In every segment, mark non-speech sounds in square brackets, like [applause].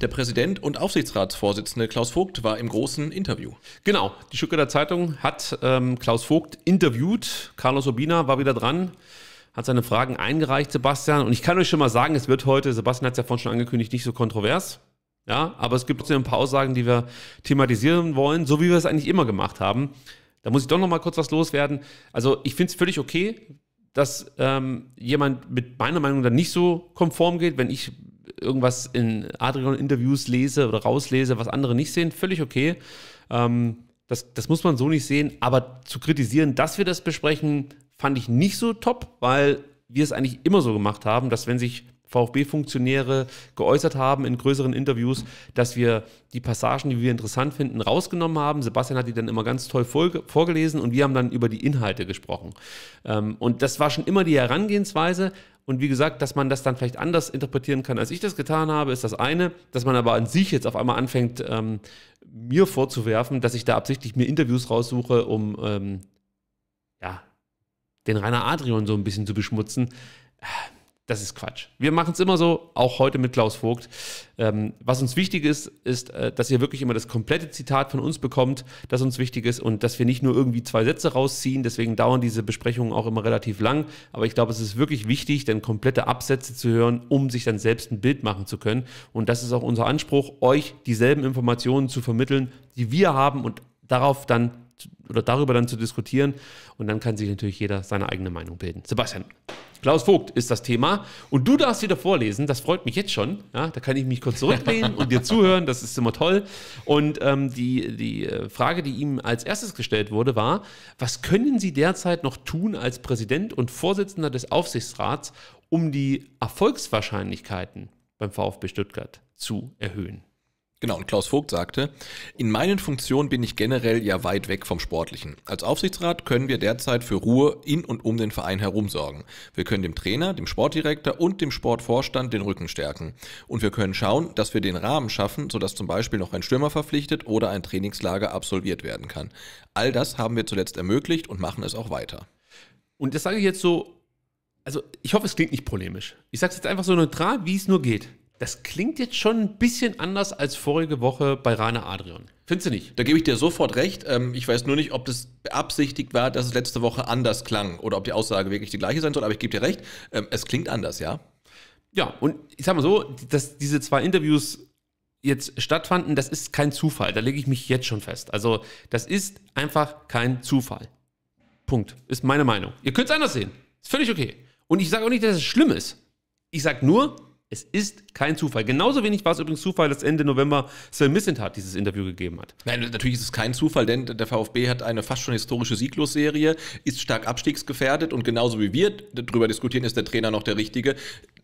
Der Präsident und Aufsichtsratsvorsitzende Klaus Vogt war im großen Interview. Genau, die Stuttgarter Zeitung hat ähm, Klaus Vogt interviewt. Carlos Urbina war wieder dran, hat seine Fragen eingereicht, Sebastian. Und ich kann euch schon mal sagen, es wird heute, Sebastian hat es ja vorhin schon angekündigt, nicht so kontrovers. Ja, aber es gibt trotzdem ein paar Aussagen, die wir thematisieren wollen, so wie wir es eigentlich immer gemacht haben. Da muss ich doch noch mal kurz was loswerden. Also ich finde es völlig okay, dass ähm, jemand mit meiner Meinung dann nicht so konform geht, wenn ich irgendwas in Adrian-Interviews lese oder rauslese, was andere nicht sehen, völlig okay. Ähm, das, das muss man so nicht sehen. Aber zu kritisieren, dass wir das besprechen, fand ich nicht so top, weil wir es eigentlich immer so gemacht haben, dass wenn sich VfB-Funktionäre geäußert haben in größeren Interviews, dass wir die Passagen, die wir interessant finden, rausgenommen haben. Sebastian hat die dann immer ganz toll vorgelesen und wir haben dann über die Inhalte gesprochen. Ähm, und das war schon immer die Herangehensweise und wie gesagt, dass man das dann vielleicht anders interpretieren kann, als ich das getan habe, ist das eine. Dass man aber an sich jetzt auf einmal anfängt, ähm, mir vorzuwerfen, dass ich da absichtlich mir Interviews raussuche, um ähm, ja, den Rainer Adrian so ein bisschen zu beschmutzen. Äh, das ist Quatsch. Wir machen es immer so, auch heute mit Klaus Vogt. Ähm, was uns wichtig ist, ist, äh, dass ihr wirklich immer das komplette Zitat von uns bekommt, das uns wichtig ist und dass wir nicht nur irgendwie zwei Sätze rausziehen. Deswegen dauern diese Besprechungen auch immer relativ lang. Aber ich glaube, es ist wirklich wichtig, dann komplette Absätze zu hören, um sich dann selbst ein Bild machen zu können. Und das ist auch unser Anspruch, euch dieselben Informationen zu vermitteln, die wir haben und darauf dann oder darüber dann zu diskutieren. Und dann kann sich natürlich jeder seine eigene Meinung bilden. Sebastian, Klaus Vogt ist das Thema. Und du darfst wieder vorlesen. Das freut mich jetzt schon. Ja, da kann ich mich kurz zurücklehnen und dir zuhören. Das ist immer toll. Und ähm, die, die äh, Frage, die ihm als erstes gestellt wurde, war, was können Sie derzeit noch tun als Präsident und Vorsitzender des Aufsichtsrats, um die Erfolgswahrscheinlichkeiten beim VfB Stuttgart zu erhöhen? Genau, und Klaus Vogt sagte, in meinen Funktionen bin ich generell ja weit weg vom Sportlichen. Als Aufsichtsrat können wir derzeit für Ruhe in und um den Verein herum sorgen. Wir können dem Trainer, dem Sportdirektor und dem Sportvorstand den Rücken stärken. Und wir können schauen, dass wir den Rahmen schaffen, sodass zum Beispiel noch ein Stürmer verpflichtet oder ein Trainingslager absolviert werden kann. All das haben wir zuletzt ermöglicht und machen es auch weiter. Und das sage ich jetzt so, also ich hoffe, es klingt nicht polemisch. Ich sage es jetzt einfach so neutral, wie es nur geht. Das klingt jetzt schon ein bisschen anders als vorige Woche bei Rane Adrian. Findest du nicht? Da gebe ich dir sofort recht. Ähm, ich weiß nur nicht, ob das beabsichtigt war, dass es letzte Woche anders klang oder ob die Aussage wirklich die gleiche sein soll, aber ich gebe dir recht. Ähm, es klingt anders, ja? Ja, und ich sag mal so, dass diese zwei Interviews jetzt stattfanden, das ist kein Zufall. Da lege ich mich jetzt schon fest. Also, das ist einfach kein Zufall. Punkt. Ist meine Meinung. Ihr könnt es anders sehen. Ist völlig okay. Und ich sage auch nicht, dass es schlimm ist. Ich sage nur, es ist kein Zufall. Genauso wenig war es übrigens Zufall, dass Ende November Sven Missentat dieses Interview gegeben hat. Nein, natürlich ist es kein Zufall, denn der VfB hat eine fast schon historische Sieglosserie, ist stark abstiegsgefährdet und genauso wie wir darüber diskutieren, ist der Trainer noch der Richtige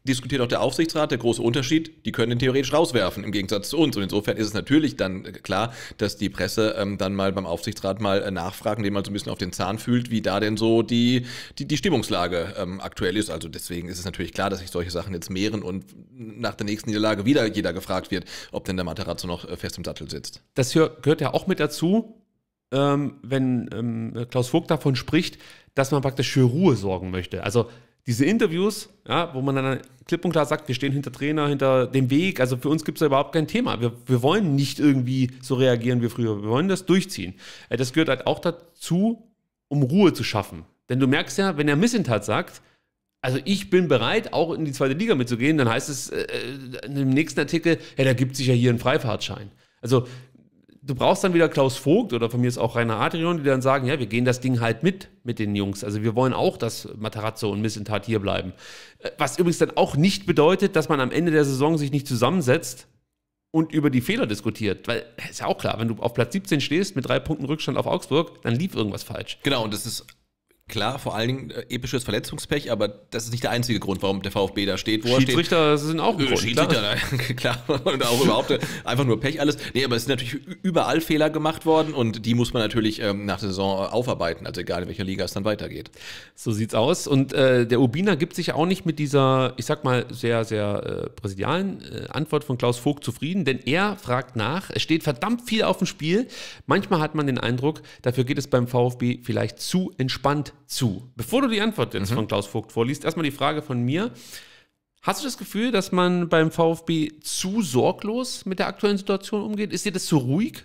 diskutiert auch der Aufsichtsrat. Der große Unterschied, die können den theoretisch rauswerfen, im Gegensatz zu uns. Und insofern ist es natürlich dann äh, klar, dass die Presse ähm, dann mal beim Aufsichtsrat mal äh, nachfragen, den man so ein bisschen auf den Zahn fühlt, wie da denn so die, die, die Stimmungslage ähm, aktuell ist. Also deswegen ist es natürlich klar, dass sich solche Sachen jetzt mehren und nach der nächsten Niederlage wieder jeder gefragt wird, ob denn der Materazzo noch äh, fest im Sattel sitzt. Das hier gehört ja auch mit dazu, ähm, wenn ähm, Klaus Vogt davon spricht, dass man praktisch für Ruhe sorgen möchte. Also diese Interviews, ja, wo man dann klipp und klar sagt, wir stehen hinter Trainer, hinter dem Weg. Also für uns gibt es da überhaupt kein Thema. Wir, wir wollen nicht irgendwie so reagieren wie früher. Wir wollen das durchziehen. Äh, das gehört halt auch dazu, um Ruhe zu schaffen. Denn du merkst ja, wenn er Missentat sagt, also ich bin bereit, auch in die zweite Liga mitzugehen, dann heißt es äh, äh im nächsten Artikel, ja, da gibt sich ja hier einen Freifahrtschein. Also du brauchst dann wieder Klaus Vogt oder von mir ist auch Rainer Adrian, die dann sagen, ja, wir gehen das Ding halt mit mit den Jungs. Also wir wollen auch, dass Matarazzo und Missentat hier bleiben. Äh, was übrigens dann auch nicht bedeutet, dass man am Ende der Saison sich nicht zusammensetzt und über die Fehler diskutiert. Weil äh, ist ja auch klar, wenn du auf Platz 17 stehst mit drei Punkten Rückstand auf Augsburg, dann lief irgendwas falsch. Genau, und das ist Klar, vor allen Dingen äh, episches Verletzungspech, aber das ist nicht der einzige Grund, warum der VfB da steht, wo Schiedsrichter er steht. sind auch ein äh, Grund, Schiedsrichter, [laughs] klar. klar. Und auch [laughs] überhaupt äh, einfach nur Pech alles. Nee, aber es sind natürlich überall Fehler gemacht worden und die muss man natürlich ähm, nach der Saison äh, aufarbeiten, also egal in welcher Liga es dann weitergeht. So sieht's aus. Und äh, der Urbina gibt sich auch nicht mit dieser, ich sag mal, sehr, sehr äh, präsidialen Antwort von Klaus Vogt zufrieden, denn er fragt nach. Es steht verdammt viel auf dem Spiel. Manchmal hat man den Eindruck, dafür geht es beim VfB vielleicht zu entspannt zu. Bevor du die Antwort jetzt mhm. von Klaus Vogt vorliest, erstmal die Frage von mir. Hast du das Gefühl, dass man beim VfB zu sorglos mit der aktuellen Situation umgeht? Ist dir das zu ruhig?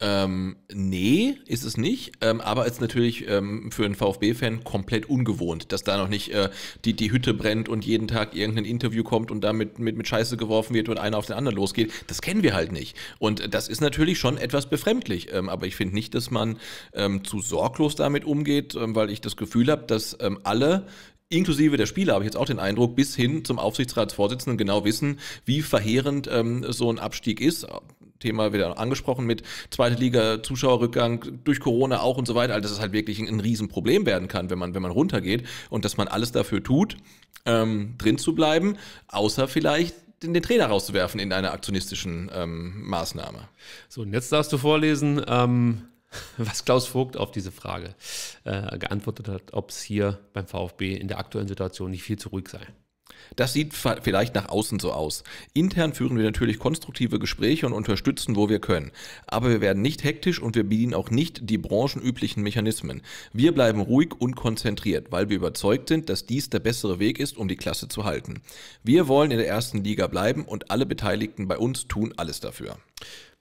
Ähm, nee, ist es nicht. Ähm, aber ist natürlich ähm, für einen VfB-Fan komplett ungewohnt, dass da noch nicht äh, die, die Hütte brennt und jeden Tag irgendein Interview kommt und damit mit, mit Scheiße geworfen wird und einer auf den anderen losgeht. Das kennen wir halt nicht. Und das ist natürlich schon etwas befremdlich. Ähm, aber ich finde nicht, dass man ähm, zu sorglos damit umgeht, ähm, weil ich das Gefühl habe, dass ähm, alle inklusive der Spieler habe ich jetzt auch den Eindruck, bis hin zum Aufsichtsratsvorsitzenden genau wissen, wie verheerend ähm, so ein Abstieg ist. Thema wieder angesprochen mit zweite Liga, Zuschauerrückgang durch Corona auch und so weiter. Also, dass es halt wirklich ein, ein Riesenproblem werden kann, wenn man, wenn man runtergeht und dass man alles dafür tut, ähm, drin zu bleiben, außer vielleicht den, den Trainer rauszuwerfen in einer aktionistischen ähm, Maßnahme. So, und jetzt darfst du vorlesen, ähm, [laughs] was Klaus Vogt auf diese Frage äh, geantwortet hat, ob es hier beim VfB in der aktuellen Situation nicht viel zu ruhig sei. Das sieht vielleicht nach außen so aus. Intern führen wir natürlich konstruktive Gespräche und unterstützen, wo wir können. Aber wir werden nicht hektisch und wir bedienen auch nicht die branchenüblichen Mechanismen. Wir bleiben ruhig und konzentriert, weil wir überzeugt sind, dass dies der bessere Weg ist, um die Klasse zu halten. Wir wollen in der ersten Liga bleiben und alle Beteiligten bei uns tun alles dafür.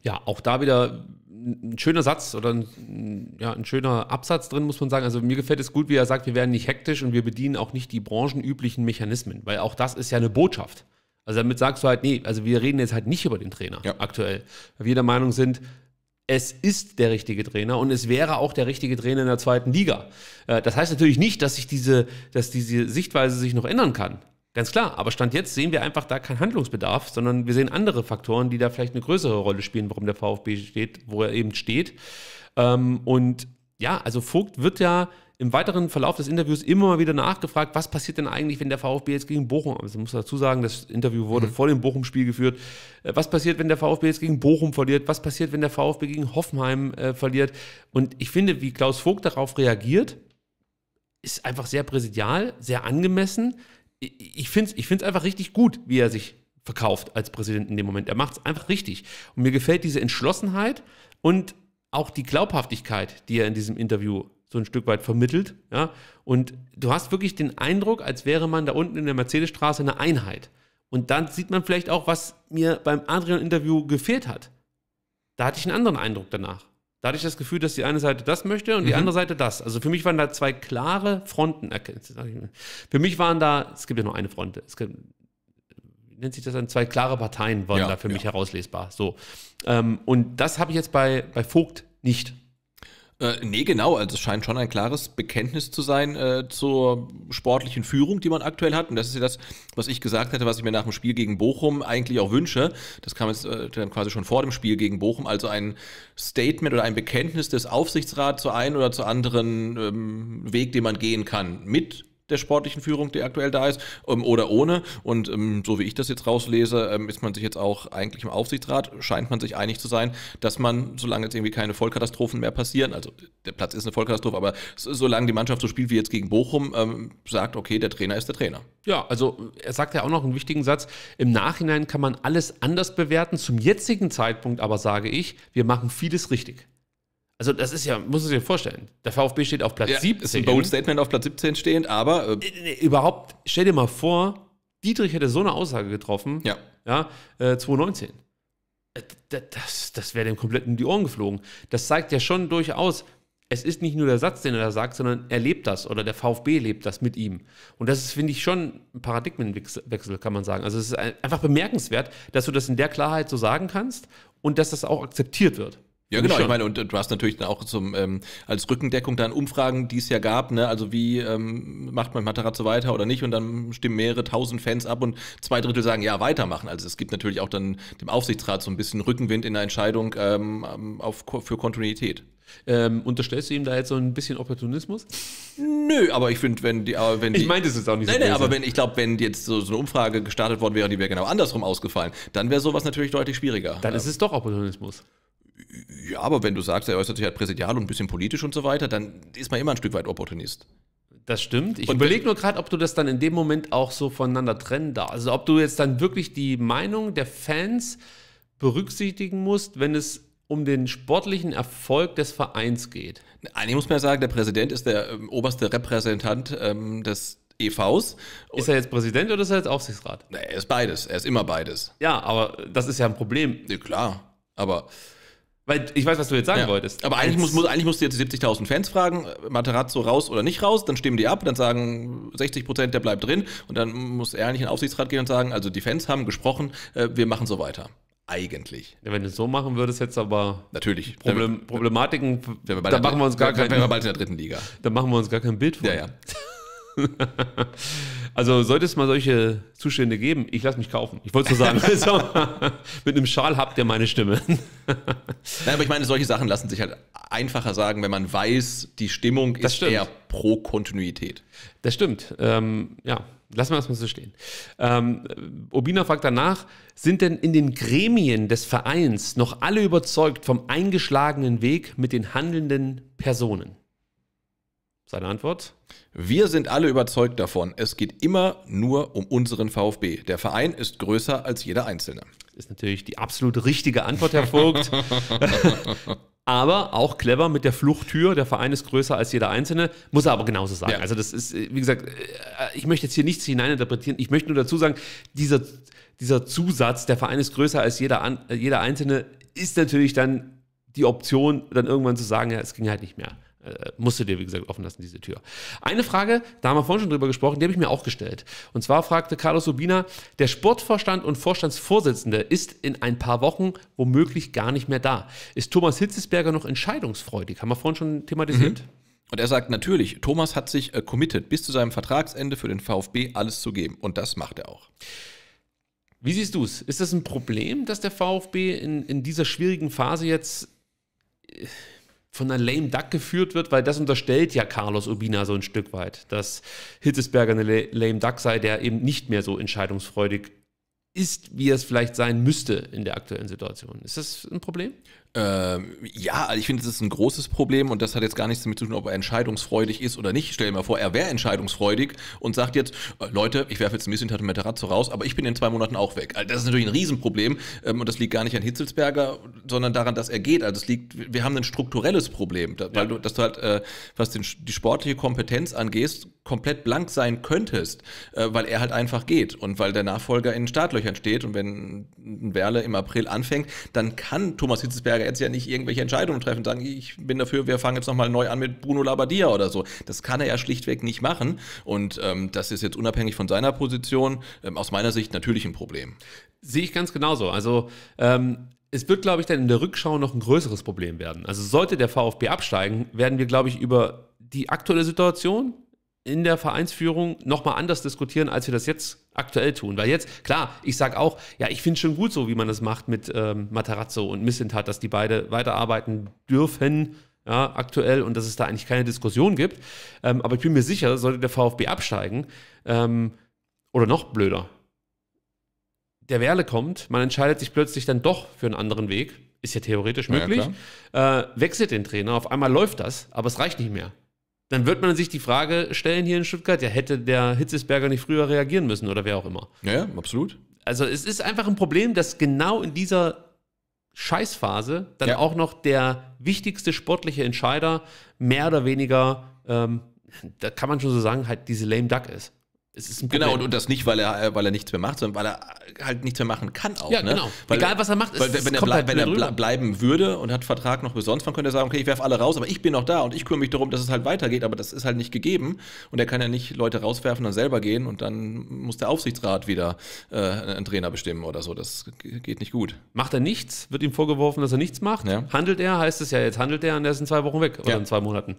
Ja, auch da wieder ein schöner Satz oder ein, ja, ein schöner Absatz drin, muss man sagen. Also mir gefällt es gut, wie er sagt, wir werden nicht hektisch und wir bedienen auch nicht die branchenüblichen Mechanismen, weil auch das ist ja eine Botschaft. Also damit sagst du halt, nee, also wir reden jetzt halt nicht über den Trainer ja. aktuell. Weil wir der Meinung sind, es ist der richtige Trainer und es wäre auch der richtige Trainer in der zweiten Liga. Äh, das heißt natürlich nicht, dass sich diese, dass diese Sichtweise sich noch ändern kann. Ganz klar, aber Stand jetzt sehen wir einfach da keinen Handlungsbedarf, sondern wir sehen andere Faktoren, die da vielleicht eine größere Rolle spielen, warum der VfB steht, wo er eben steht. Ähm, und ja, also Vogt wird ja im weiteren Verlauf des Interviews immer mal wieder nachgefragt, was passiert denn eigentlich, wenn der VfB jetzt gegen Bochum, also muss dazu sagen, das Interview wurde mhm. vor dem Bochum-Spiel geführt, äh, was passiert, wenn der VfB jetzt gegen Bochum verliert, was passiert, wenn der VfB gegen Hoffenheim äh, verliert. Und ich finde, wie Klaus Vogt darauf reagiert, ist einfach sehr präsidial, sehr angemessen ich finde es ich find's einfach richtig gut, wie er sich verkauft als Präsident in dem Moment. Er macht es einfach richtig. Und mir gefällt diese Entschlossenheit und auch die Glaubhaftigkeit, die er in diesem Interview so ein Stück weit vermittelt. Ja? Und du hast wirklich den Eindruck, als wäre man da unten in der Mercedesstraße eine Einheit. Und dann sieht man vielleicht auch, was mir beim Adrian-Interview gefehlt hat. Da hatte ich einen anderen Eindruck danach. Da hatte ich das Gefühl, dass die eine Seite das möchte und die mhm. andere Seite das. Also für mich waren da zwei klare Fronten. Für mich waren da, es gibt ja nur eine Front, es gibt, nennt sich das dann, zwei klare Parteien waren ja, da für ja. mich herauslesbar. So. Ähm, und das habe ich jetzt bei, bei Vogt nicht. Äh, nee, genau. Also es scheint schon ein klares Bekenntnis zu sein äh, zur sportlichen Führung, die man aktuell hat. Und das ist ja das, was ich gesagt hatte, was ich mir nach dem Spiel gegen Bochum eigentlich auch wünsche. Das kam jetzt äh, dann quasi schon vor dem Spiel gegen Bochum. Also ein Statement oder ein Bekenntnis des Aufsichtsrats zu einem oder zu anderen ähm, Weg, den man gehen kann. Mit der sportlichen Führung, die aktuell da ist, ähm, oder ohne. Und ähm, so wie ich das jetzt rauslese, ähm, ist man sich jetzt auch eigentlich im Aufsichtsrat, scheint man sich einig zu sein, dass man, solange jetzt irgendwie keine Vollkatastrophen mehr passieren, also der Platz ist eine Vollkatastrophe, aber solange die Mannschaft so spielt wie jetzt gegen Bochum, sagt, okay, der Trainer ist der Trainer. Ja, also er sagt ja auch noch einen wichtigen Satz, im Nachhinein kann man alles anders bewerten, zum jetzigen Zeitpunkt aber sage ich, wir machen vieles richtig. Also das ist ja, muss es dir vorstellen. Der VfB steht auf Platz ja, 17. Ist ein Bold Statement auf Platz 17 stehend, aber äh, äh, äh, äh überhaupt. Stell dir mal vor, Dietrich hätte so eine Aussage getroffen. Ja. Ja. Äh, 2019. Das, das, das wäre dem komplett in die Ohren geflogen. Das zeigt ja schon durchaus, es ist nicht nur der Satz, den er da sagt, sondern er lebt das oder der VfB lebt das mit ihm. Und das ist, finde ich, schon ein Paradigmenwechsel, kann man sagen. Also es ist einfach bemerkenswert, dass du das in der Klarheit so sagen kannst und dass das auch akzeptiert wird. Ja, genau. Ich meine, und du hast natürlich dann auch zum, ähm, als Rückendeckung dann Umfragen, die es ja gab, ne? Also wie ähm, macht man Matarazzo weiter oder nicht? Und dann stimmen mehrere tausend Fans ab und zwei Drittel sagen, ja, weitermachen. Also es gibt natürlich auch dann dem Aufsichtsrat so ein bisschen Rückenwind in der Entscheidung ähm, auf, für Kontinuität. Ähm, unterstellst du ihm da jetzt so ein bisschen Opportunismus? Nö, aber ich finde, wenn die, äh, wenn die, Ich meinte es jetzt auch nicht nein, so. Nein, aber wenn, ich glaube, wenn jetzt so, so, eine Umfrage gestartet worden wäre, die wäre genau andersrum ausgefallen, dann wäre sowas natürlich deutlich schwieriger. Dann ist es doch Opportunismus. Ja, aber wenn du sagst, er äußert sich halt präsidial und ein bisschen politisch und so weiter, dann ist man immer ein Stück weit Opportunist. Das stimmt. Ich überlege nur gerade, ob du das dann in dem Moment auch so voneinander trennen darfst. Also ob du jetzt dann wirklich die Meinung der Fans berücksichtigen musst, wenn es um den sportlichen Erfolg des Vereins geht. Eigentlich muss man ja sagen, der Präsident ist der ähm, oberste Repräsentant ähm, des EVs. ist er jetzt Präsident oder ist er jetzt Aufsichtsrat? Na, er ist beides. Er ist immer beides. Ja, aber das ist ja ein Problem. Ja, klar. Aber weil ich weiß, was du jetzt sagen ja. wolltest. Aber eigentlich, muss, muss, eigentlich musst du jetzt 70.000 Fans fragen, Materazzo raus oder nicht raus, dann stimmen die ab, dann sagen 60 Prozent, der bleibt drin. Und dann muss er eigentlich in den Aufsichtsrat gehen und sagen, also die Fans haben gesprochen, äh, wir machen so weiter. Eigentlich. Ja, wenn du es so machen würdest, jetzt aber natürlich Problem, wir, Problematiken, dann machen wir uns gar kein, wir bald in der dritten Liga. Dann machen wir uns gar kein Bild vor. Ja, ja. [laughs] Also sollte es mal solche Zustände geben, ich lasse mich kaufen. Ich wollte so sagen, [laughs] mit einem Schal habt ihr meine Stimme. [laughs] Nein, aber ich meine, solche Sachen lassen sich halt einfacher sagen, wenn man weiß, die Stimmung das ist stimmt. eher pro Kontinuität. Das stimmt. Ähm, ja, Lassen wir das mal so stehen. Ähm, Obina fragt danach, sind denn in den Gremien des Vereins noch alle überzeugt vom eingeschlagenen Weg mit den handelnden Personen? Seine Antwort? Wir sind alle überzeugt davon, es geht immer nur um unseren VfB. Der Verein ist größer als jeder Einzelne. Ist natürlich die absolut richtige Antwort, Herr Vogt. [laughs] aber auch clever mit der Fluchttür. Der Verein ist größer als jeder Einzelne. Muss er aber genauso sagen. Ja. Also, das ist, äh, wie gesagt, äh, ich möchte jetzt hier nichts hineininterpretieren. Ich möchte nur dazu sagen, dieser, dieser Zusatz, der Verein ist größer als jeder, äh, jeder Einzelne, ist natürlich dann die Option, dann irgendwann zu sagen, ja, es ging halt nicht mehr äh, musst du dir, wie gesagt, offen lassen, diese Tür. Eine Frage, da haben wir vorhin schon drüber gesprochen, die habe ich mir auch gestellt. Und zwar fragte Carlos Urbina, der Sportvorstand und Vorstandsvorsitzende ist in ein paar Wochen womöglich gar nicht mehr da. Ist Thomas Hitzesberger noch entscheidungsfreudig? Haben wir vorhin schon thematisiert. Mhm. Und er sagt natürlich, Thomas hat sich äh, committed, bis zu seinem Vertragsende für den VfB alles zu geben. Und das macht er auch. Wie siehst du es? Ist das ein Problem, dass der VfB in, in dieser schwierigen Phase jetzt äh, von einer lame duck geführt wird, weil das unterstellt ja Carlos Urbina so ein Stück weit, dass Hitzesberger eine lame duck sei, der eben nicht mehr so entscheidungsfreudig ist, wie es vielleicht sein müsste in der aktuellen Situation. Ist das ein Problem? Ähm, ja, also ich finde, das ist ein großes Problem und das hat jetzt gar nichts damit zu tun, ob er entscheidungsfreudig ist oder nicht. Stell dir mal vor, er wäre entscheidungsfreudig und sagt jetzt, äh, Leute, ich werfe jetzt ein bisschen Tatemeterazzo raus, aber ich bin in zwei Monaten auch weg. Also das ist natürlich ein Riesenproblem ähm, und das liegt gar nicht an Hitzelsberger, sondern daran, dass er geht. Also es liegt, wir haben ein strukturelles Problem, weil ja. du, dass du halt, äh, was den, die sportliche Kompetenz angeht, komplett blank sein könntest, äh, weil er halt einfach geht und weil der Nachfolger in Startlöchern steht und wenn ein Werle im April anfängt, dann kann Thomas Hitzelsberger jetzt ja nicht irgendwelche Entscheidungen treffen, sagen, ich bin dafür, wir fangen jetzt nochmal neu an mit Bruno Labbadia oder so. Das kann er ja schlichtweg nicht machen. Und ähm, das ist jetzt unabhängig von seiner Position ähm, aus meiner Sicht natürlich ein Problem. Sehe ich ganz genauso. Also ähm, es wird, glaube ich, dann in der Rückschau noch ein größeres Problem werden. Also sollte der VfB absteigen, werden wir, glaube ich, über die aktuelle Situation in der Vereinsführung nochmal anders diskutieren, als wir das jetzt aktuell tun. Weil jetzt, klar, ich sage auch, ja, ich finde schon gut so, wie man das macht mit ähm, Matarazzo und Missintat, dass die beide weiterarbeiten dürfen, ja, aktuell und dass es da eigentlich keine Diskussion gibt. Ähm, aber ich bin mir sicher, sollte der VfB absteigen, ähm, oder noch blöder, der Werle kommt, man entscheidet sich plötzlich dann doch für einen anderen Weg, ist ja theoretisch möglich, ja, äh, wechselt den Trainer, auf einmal läuft das, aber es reicht nicht mehr dann wird man sich die Frage stellen hier in Stuttgart, ja, hätte der Hitzesberger nicht früher reagieren müssen oder wer auch immer. Ja, ja, absolut. Also es ist einfach ein Problem, dass genau in dieser Scheißphase dann ja. auch noch der wichtigste sportliche Entscheider mehr oder weniger, ähm, da kann man schon so sagen, halt diese lame duck ist. Es ist ein genau, und, und das nicht, weil er, äh, weil er nichts mehr macht, sondern weil er halt nichts mehr machen kann auch. Ja, ne? genau. Weil, Egal, was er macht, weil, ist, wenn, er, bleib, halt wenn er drüber. bleiben würde und hat Vertrag noch besonders, dann könnte er sagen, okay, ich werfe alle raus, aber ich bin noch da und ich kümmere mich darum, dass es halt weitergeht, aber das ist halt nicht gegeben. Und er kann ja nicht Leute rauswerfen, dann selber gehen und dann muss der Aufsichtsrat wieder äh, einen Trainer bestimmen oder so. Das geht nicht gut. Macht er nichts, wird ihm vorgeworfen, dass er nichts macht. Ja. Handelt er, heißt es ja, jetzt handelt er und er ist in zwei Wochen weg oder ja. in zwei Monaten.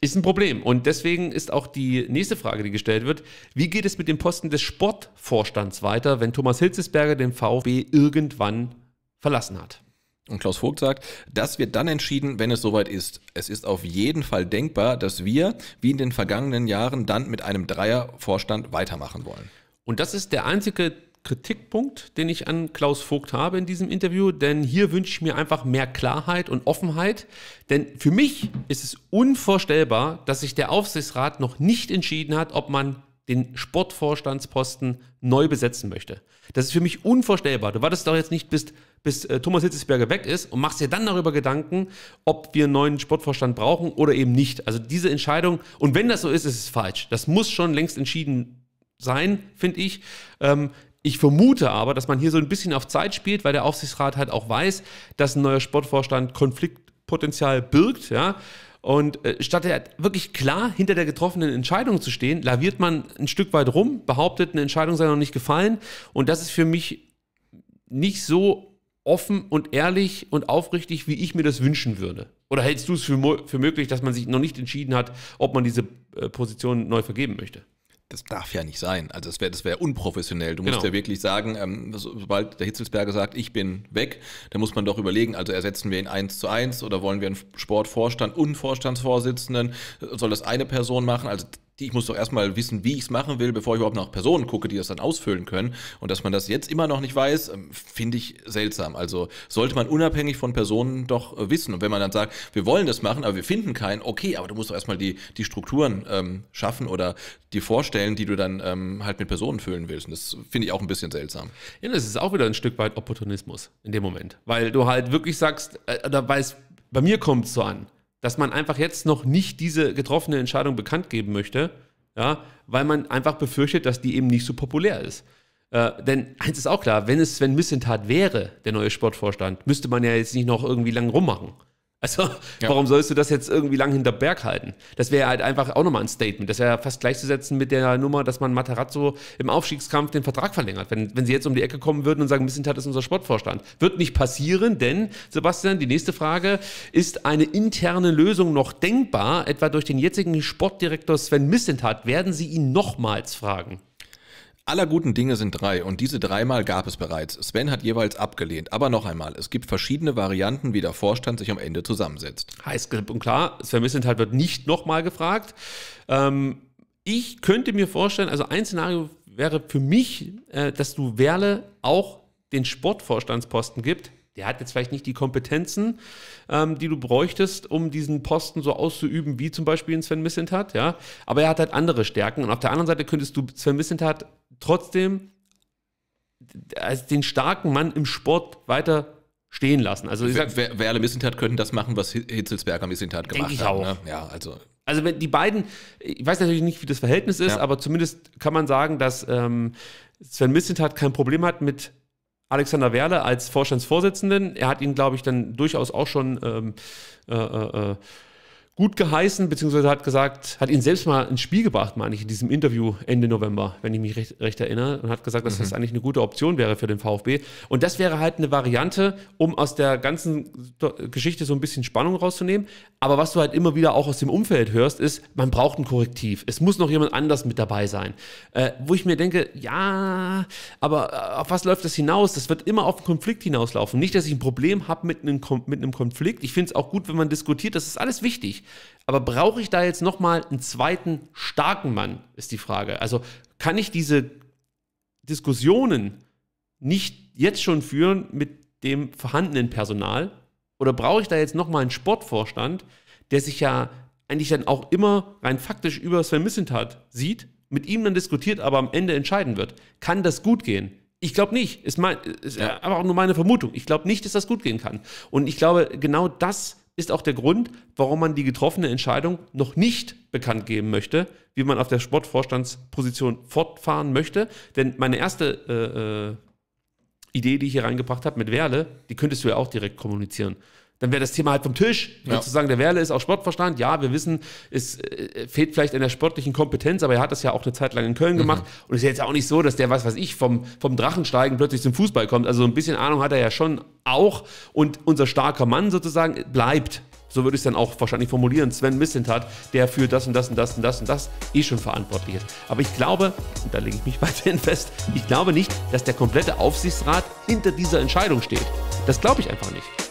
Ist ein Problem. Und deswegen ist auch die nächste Frage, die gestellt wird, wie wie geht es mit dem Posten des Sportvorstands weiter, wenn Thomas Hilzesberger den VfB irgendwann verlassen hat? Und Klaus Vogt sagt, das wird dann entschieden, wenn es soweit ist. Es ist auf jeden Fall denkbar, dass wir, wie in den vergangenen Jahren, dann mit einem Dreiervorstand weitermachen wollen. Und das ist der einzige Kritikpunkt, den ich an Klaus Vogt habe in diesem Interview, denn hier wünsche ich mir einfach mehr Klarheit und Offenheit. Denn für mich ist es unvorstellbar, dass sich der Aufsichtsrat noch nicht entschieden hat, ob man den Sportvorstandsposten neu besetzen möchte. Das ist für mich unvorstellbar. Du wartest doch jetzt nicht, bis, bis äh, Thomas Hitzesberger weg ist und machst dir dann darüber Gedanken, ob wir einen neuen Sportvorstand brauchen oder eben nicht. Also diese Entscheidung, und wenn das so ist, ist es falsch. Das muss schon längst entschieden sein, finde ich. Ähm, ich vermute aber, dass man hier so ein bisschen auf Zeit spielt, weil der Aufsichtsrat halt auch weiß, dass ein neuer Sportvorstand Konfliktpotenzial birgt, ja. Und äh, statt der, wirklich klar hinter der getroffenen Entscheidung zu stehen, laviert man ein Stück weit rum, behauptet, eine Entscheidung sei noch nicht gefallen. Und das ist für mich nicht so offen und ehrlich und aufrichtig, wie ich mir das wünschen würde? Oder hältst du es für, für möglich, dass man sich noch nicht entschieden hat, ob man diese äh, Position neu vergeben möchte? das darf ja nicht sein. Also das wäre das wär unprofessionell. Du musst genau. ja wirklich sagen, ähm, sobald der Hitzelsberger sagt, ich bin weg, dann muss man doch überlegen, also ersetzen wir ihn eins zu eins oder wollen wir einen Sportvorstand und Vorstandsvorsitzenden? Soll das eine Person machen? Also die, ich muss doch erstmal wissen, wie ich es machen will, bevor ich überhaupt nach Personen gucke, die das dann ausfüllen können. Und dass man das jetzt immer noch nicht weiß, ähm, finde ich seltsam. Also sollte man unabhängig von Personen doch äh, wissen. Und wenn man dann sagt, wir wollen das machen, aber wir finden keinen, okay, aber du musst doch erstmal die, die Strukturen ähm, schaffen oder dir vorstellen, die du dann ähm, halt mit Personen füllen willst. Und das finde ich auch ein bisschen seltsam. Ja, das ist auch wieder ein Stück weit Opportunismus in dem Moment. Weil du halt wirklich sagst, äh, da weiß, bei mir kommt es so an dass man einfach jetzt noch nicht diese getroffene Entscheidung bekannt geben möchte, ja, weil man einfach befürchtet, dass die eben nicht so populär ist. Äh, denn eins ist auch klar, wenn es Sven Missentat wäre, der neue Sportvorstand, müsste man ja jetzt nicht noch irgendwie lang rummachen. Also, ja. warum sollst du das jetzt irgendwie lang hinter Berg halten? Das wäre halt einfach auch nochmal ein Statement. Das wäre ja fast gleichzusetzen mit der Nummer, dass man Materazzo im Aufstiegskampf den Vertrag verlängert. Wenn, wenn sie jetzt um die Ecke kommen würden und sagen, Missentat ist unser Sportvorstand. Wird nicht passieren, denn, Sebastian, die nächste Frage, ist eine interne Lösung noch denkbar? Etwa durch den jetzigen Sportdirektor Sven Missentat werden sie ihn nochmals fragen. Aller guten Dinge sind drei und diese dreimal gab es bereits. Sven hat jeweils abgelehnt. Aber noch einmal, es gibt verschiedene Varianten, wie der Vorstand sich am Ende zusammensetzt. Heiß und klar, Sven Missenthal wird nicht nochmal gefragt. Ähm, ich könnte mir vorstellen, also ein Szenario wäre für mich, äh, dass du Werle auch den Sportvorstandsposten gibt. Der hat jetzt vielleicht nicht die Kompetenzen, ähm, die du bräuchtest, um diesen Posten so auszuüben, wie zum Beispiel Sven Missentat, ja. Aber er hat halt andere Stärken. Und auf der anderen Seite könntest du Sven Missentat trotzdem also den starken Mann im Sport weiter stehen lassen. Also ich sag, wer, wer alle Missentat könnten das machen, was Hitzelsberger Missentat gemacht ich hat. Auch. Ne? Ja, also. Also wenn die beiden, ich weiß natürlich nicht, wie das Verhältnis ist, ja. aber zumindest kann man sagen, dass ähm, Sven Missentat kein Problem hat mit Alexander Werle als Vorstandsvorsitzenden. Er hat ihn, glaube ich, dann durchaus auch schon ähm, äh, äh, äh gut geheißen, beziehungsweise hat gesagt, hat ihn selbst mal ins Spiel gebracht, meine ich, in diesem Interview Ende November, wenn ich mich recht, recht erinnere, und hat gesagt, dass mhm. das eigentlich eine gute Option wäre für den VfB. Und das wäre halt eine Variante, um aus der ganzen Geschichte so ein bisschen Spannung rauszunehmen. Aber was du halt immer wieder auch aus dem Umfeld hörst, ist, man braucht ein Korrektiv. Es muss noch jemand anders mit dabei sein. Äh, wo ich mir denke, ja, aber äh, auf was läuft das hinaus? Das wird immer auf einen Konflikt hinauslaufen. Nicht, dass ich ein Problem habe mit einem, mit einem Konflikt. Ich finde es auch gut, wenn man diskutiert. Das ist alles wichtig. Aber brauche ich da jetzt nochmal einen zweiten starken Mann, ist die Frage. Also kann ich diese Diskussionen nicht jetzt schon führen mit dem vorhandenen Personal? Oder brauche ich da jetzt nochmal einen Sportvorstand, der sich ja eigentlich dann auch immer rein faktisch über Sven Missentat sieht, mit ihm dann diskutiert, aber am Ende entscheiden wird? Kann das gut gehen? Ich glaube nicht. Ist, mein, ist ja. aber auch nur meine Vermutung. Ich glaube nicht, dass das gut gehen kann. Und ich glaube, genau das ist auch der Grund, warum man die getroffene Entscheidung noch nicht bekannt geben möchte, wie man auf der Sportvorstandsposition fortfahren möchte. Denn meine erste äh, äh Idee, die ich hier reingebracht habe mit Werle, die könntest du ja auch direkt kommunizieren dann wäre das Thema halt vom Tisch. Ja. zu sagen, der Werle ist auch Sportverstand, ja, wir wissen, es äh, fehlt vielleicht an der sportlichen Kompetenz, aber er hat das ja auch eine Zeit lang in Köln mhm. gemacht. Mhm. Und es ist jetzt auch nicht so, dass der, was weiß ich, vom, vom Drachensteigen plötzlich zum Fußball kommt. Also ein bisschen Ahnung hat er ja schon auch. Und unser starker Mann sozusagen bleibt. So würde ich es dann auch wahrscheinlich formulieren. Sven Missentat, der für das und das und das und das und das eh schon verantwortlich ist. Aber ich glaube, und da lege ich mich [laughs] weiterhin fest, ich glaube nicht, dass der komplette Aufsichtsrat hinter dieser Entscheidung steht. Das glaube ich einfach nicht.